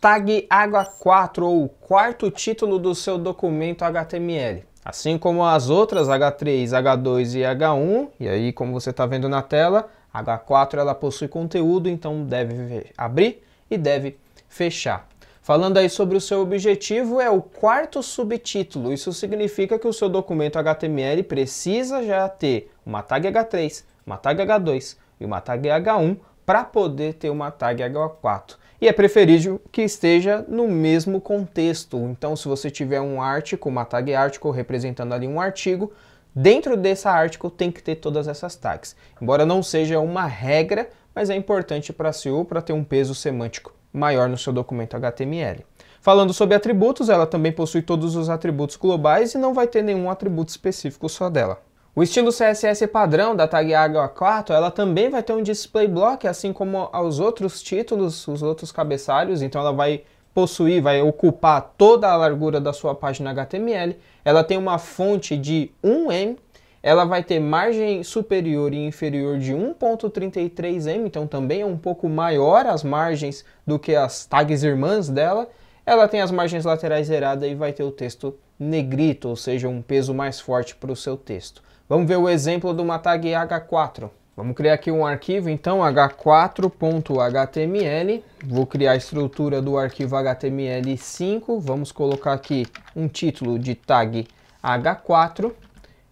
Tag Água 4 ou o quarto título do seu documento HTML. Assim como as outras H3, H2 e H1, e aí como você está vendo na tela, H4 ela possui conteúdo, então deve abrir e deve fechar. Falando aí sobre o seu objetivo, é o quarto subtítulo. Isso significa que o seu documento HTML precisa já ter uma tag H3, uma tag H2 e uma tag H1 para poder ter uma tag H4. E é preferível que esteja no mesmo contexto. Então, se você tiver um artigo, uma tag article representando ali um artigo, dentro dessa article tem que ter todas essas tags. Embora não seja uma regra, mas é importante para SEO para ter um peso semântico maior no seu documento HTML. Falando sobre atributos, ela também possui todos os atributos globais e não vai ter nenhum atributo específico só dela. O estilo CSS padrão da tag Agua 4, ela também vai ter um display block, assim como aos outros títulos, os outros cabeçalhos, então ela vai possuir, vai ocupar toda a largura da sua página HTML. Ela tem uma fonte de 1M, ela vai ter margem superior e inferior de 1.33M, então também é um pouco maior as margens do que as tags irmãs dela. Ela tem as margens laterais zeradas e vai ter o texto negrito, ou seja, um peso mais forte para o seu texto. Vamos ver o exemplo de uma tag H4. Vamos criar aqui um arquivo, então, h4.html. Vou criar a estrutura do arquivo HTML5. Vamos colocar aqui um título de tag h4.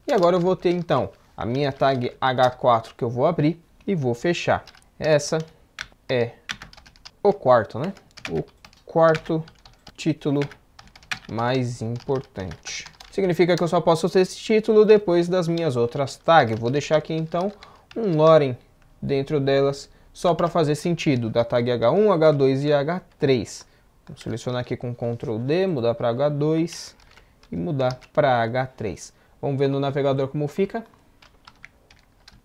E agora eu vou ter, então, a minha tag h4 que eu vou abrir e vou fechar. Essa é o quarto, né? O quarto título mais importante significa que eu só posso ter esse título depois das minhas outras tags. Vou deixar aqui então um loren dentro delas só para fazer sentido, da tag H1, H2 e H3. Vou selecionar aqui com Ctrl D, mudar para H2 e mudar para H3. Vamos ver no navegador como fica.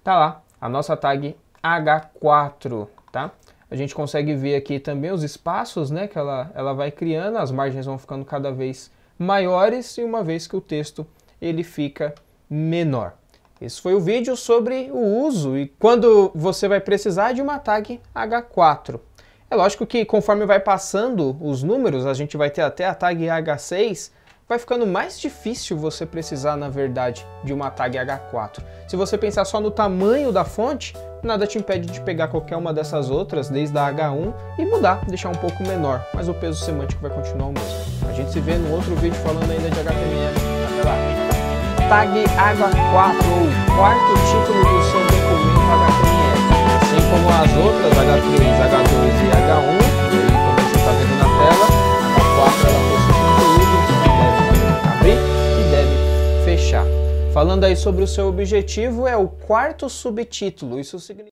Tá lá, a nossa tag H4, tá? A gente consegue ver aqui também os espaços, né, que ela, ela vai criando, as margens vão ficando cada vez maiores e uma vez que o texto ele fica menor. Esse foi o vídeo sobre o uso e quando você vai precisar de uma tag H4. É lógico que conforme vai passando os números, a gente vai ter até a tag H6, vai ficando mais difícil você precisar, na verdade, de uma tag H4. Se você pensar só no tamanho da fonte, nada te impede de pegar qualquer uma dessas outras, desde a H1, e mudar, deixar um pouco menor, mas o peso semântico vai continuar o mesmo. A gente se vê no outro vídeo falando ainda de HTML. Até lá. Tag Água 4, o quarto título do seu documento HTML. Assim como as outras H3, H2 Falando aí sobre o seu objetivo, é o quarto subtítulo. Isso significa